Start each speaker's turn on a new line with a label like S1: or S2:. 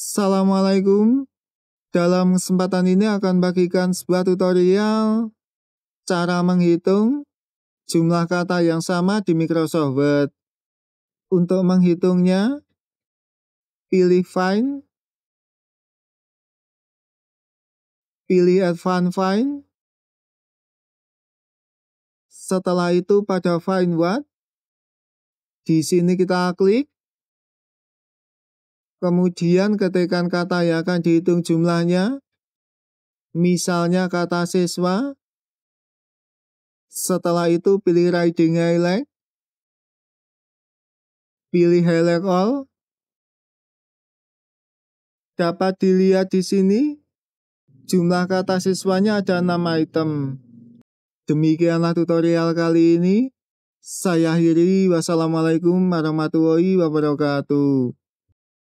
S1: Assalamualaikum. Dalam kesempatan ini akan bagikan sebuah tutorial cara menghitung jumlah kata yang sama di Microsoft Word. Untuk menghitungnya, pilih Find,
S2: pilih Advanced Find, setelah itu pada Find What,
S1: di sini kita klik, Kemudian ketikan kata yang akan dihitung jumlahnya, misalnya kata siswa. Setelah itu pilih riding highlight,
S2: pilih highlight all.
S1: Dapat dilihat di sini, jumlah kata siswanya ada 6 item. Demikianlah tutorial kali ini. Saya akhiri. Wassalamualaikum warahmatullahi wabarakatuh.